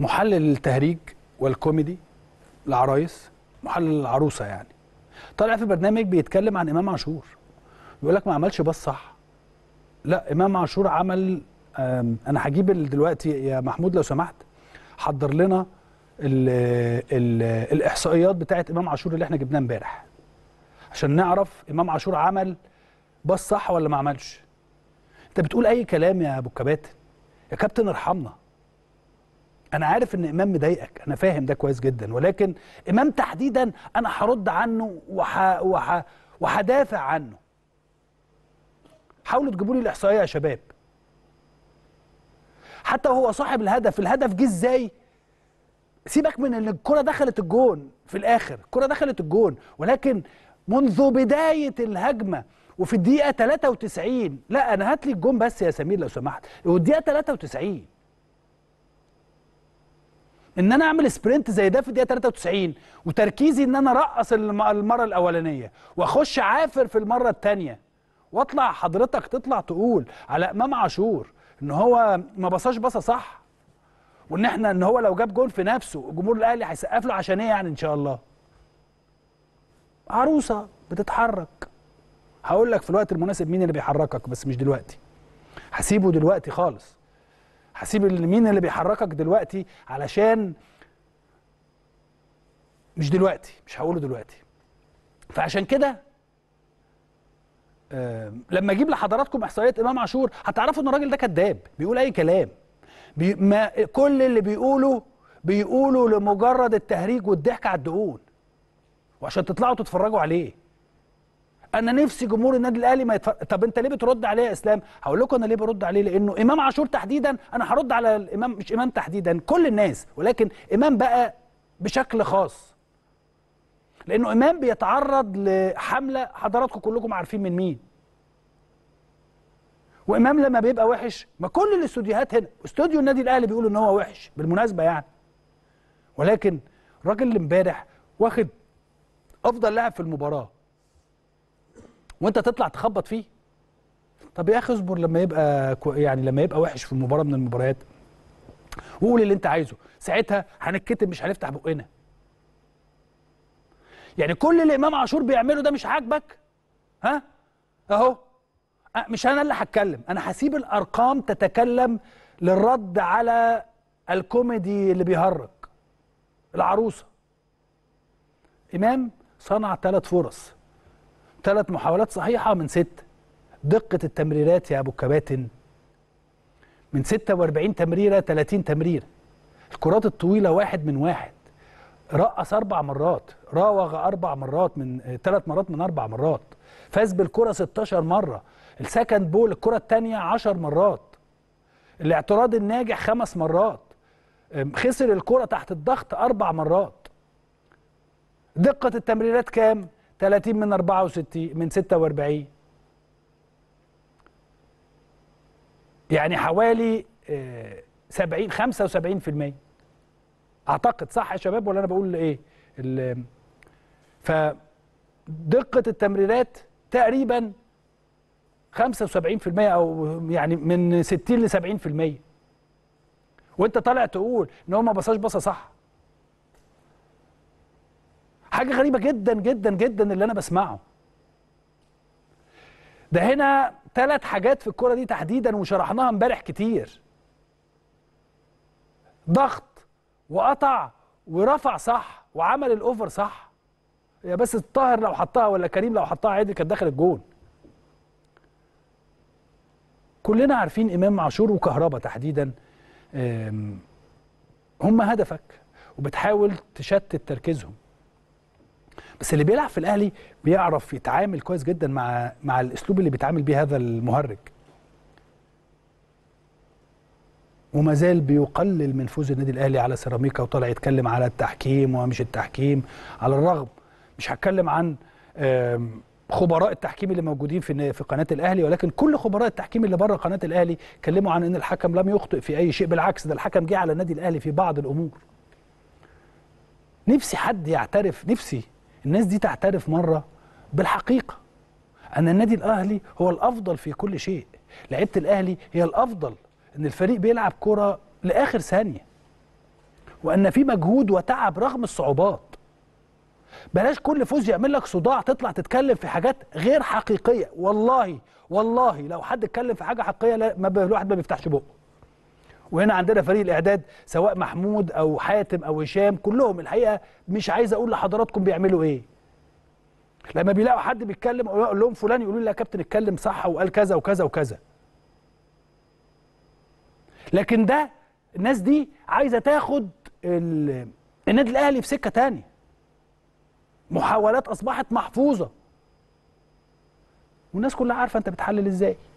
محلل التهريج والكوميدي العرايس محلل العروسه يعني طالع في برنامج بيتكلم عن امام عاشور يقول لك ما عملش بس صح لا امام عاشور عمل انا هجيب دلوقتي يا محمود لو سمحت حضر لنا الـ الـ الاحصائيات بتاعه امام عاشور اللي احنا جبناها امبارح عشان نعرف امام عاشور عمل بس صح ولا ما عملش انت بتقول اي كلام يا ابو الكباتن يا كابتن ارحمنا انا عارف ان امام مضايقك انا فاهم ده كويس جدا ولكن امام تحديدا انا هرد عنه وح... وح... وهدافع عنه حاولوا تجيبوا لي الاحصائيه يا شباب حتى وهو صاحب الهدف الهدف جه ازاي سيبك من ان الكره دخلت الجون في الاخر الكره دخلت الجون ولكن منذ بدايه الهجمه وفي الدقيقه 93 لا انا هات لي الجون بس يا سمير لو سمحت والدقيقه 93 ان انا اعمل سبرنت زي ده في الدقيقه 93 وتركيزي ان انا ارقص المره الاولانيه واخش عافر في المره الثانيه واطلع حضرتك تطلع تقول على امام عاشور ان هو ما بصاش بصه صح وان احنا ان هو لو جاب جول في نفسه جمهور الاهلي هيسقف له عشان ايه يعني ان شاء الله عروسه بتتحرك هقول لك في الوقت المناسب مين اللي بيحركك بس مش دلوقتي هسيبه دلوقتي خالص هسيب مين اللي بيحركك دلوقتي علشان مش دلوقتي مش هقوله دلوقتي فعشان كده لما اجيب لحضراتكم احصائيات امام عاشور هتعرفوا ان الراجل ده كذاب بيقول اي كلام بي ما كل اللي بيقوله بيقوله لمجرد التهريج والضحك على الدقون وعشان تطلعوا تتفرجوا عليه انا نفسي جمهور النادي الاهلي ما يتف... طب انت ليه بترد عليه يا اسلام هقول لكم انا ليه برد عليه لانه امام عاشور تحديدا انا هرد على الامام مش امام تحديدا كل الناس ولكن امام بقى بشكل خاص لانه امام بيتعرض لحمله حضراتكم كلكم عارفين من مين وامام لما بيبقى وحش ما كل الاستوديوهات هنا استوديو النادي الاهلي بيقولوا ان هو وحش بالمناسبه يعني ولكن الراجل اللي امبارح واخد افضل لاعب في المباراه وانت تطلع تخبط فيه طب يا اخي اصبر لما يبقى يعني لما يبقى وحش في مباراه من المباريات وقول اللي انت عايزه ساعتها هنتكتب مش هنفتح بقنا يعني كل اللي امام عاشور بيعمله ده مش عاجبك ها اهو مش انا اللي هتكلم انا هسيب الارقام تتكلم للرد على الكوميدي اللي بيهرج العروسه امام صنع ثلاث فرص ثلاث محاولات صحيحه من ست دقه التمريرات يا ابو الكباتن من 46 تمريره 30 تمريره الكرات الطويله واحد من واحد رقص اربع مرات راوغ اربع مرات من ثلاث مرات من اربع مرات فاز بالكره 16 مره السكند بول الكره الثانيه 10 مرات الاعتراض الناجح خمس مرات خسر الكره تحت الضغط اربع مرات دقه التمريرات كام 30 من 64 من 46 يعني حوالي 70 آه، 75% اعتقد صح يا شباب ولا انا بقول ايه فدقه التمريرات تقريبا 75% او يعني من 60 ل 70% وانت طالع تقول ان هو ما بصاش بصه صح حاجه غريبه جدا جدا جدا اللي انا بسمعه ده هنا ثلاث حاجات في الكره دي تحديدا وشرحناها امبارح كتير ضغط وقطع ورفع صح وعمل الاوفر صح يا بس الطاهر لو حطها ولا كريم لو حطها عادي كانت دخلت الجون كلنا عارفين امام عاشور وكهربا تحديدا هم هدفك وبتحاول تشتت تركيزهم بس اللي بيلعب في الاهلي بيعرف يتعامل كويس جدا مع مع الاسلوب اللي بيتعامل بيه هذا المهرج وما زال بيقلل من فوز النادي الاهلي على سيراميكا وطلع يتكلم على التحكيم ومش التحكيم على الرغم مش هتكلم عن خبراء التحكيم اللي موجودين في في قناه الاهلي ولكن كل خبراء التحكيم اللي بره قناه الاهلي كلموا عن ان الحكم لم يخطئ في اي شيء بالعكس ده الحكم جه على النادي الاهلي في بعض الامور نفسي حد يعترف نفسي الناس دي تعترف مرة بالحقيقة أن النادي الأهلي هو الأفضل في كل شيء لعيبة الأهلي هي الأفضل أن الفريق بيلعب كرة لآخر ثانية وأن في مجهود وتعب رغم الصعوبات بلاش كل فوز يعمل لك صداع تطلع تتكلم في حاجات غير حقيقية والله والله لو حد اتكلم في حاجة حقيقية لا ما الواحد ما بيفتحش بقه وهنا عندنا فريق الاعداد سواء محمود او حاتم او هشام كلهم الحقيقه مش عايز اقول لحضراتكم بيعملوا ايه لما بيلاقوا حد بيتكلم اقول لهم فلان يقولوا لي يا كابتن اتكلم صح وقال كذا وكذا وكذا لكن ده الناس دي عايزه تاخد النادي الاهلي في سكه تاني محاولات اصبحت محفوظه والناس كلها عارفه انت بتحلل ازاي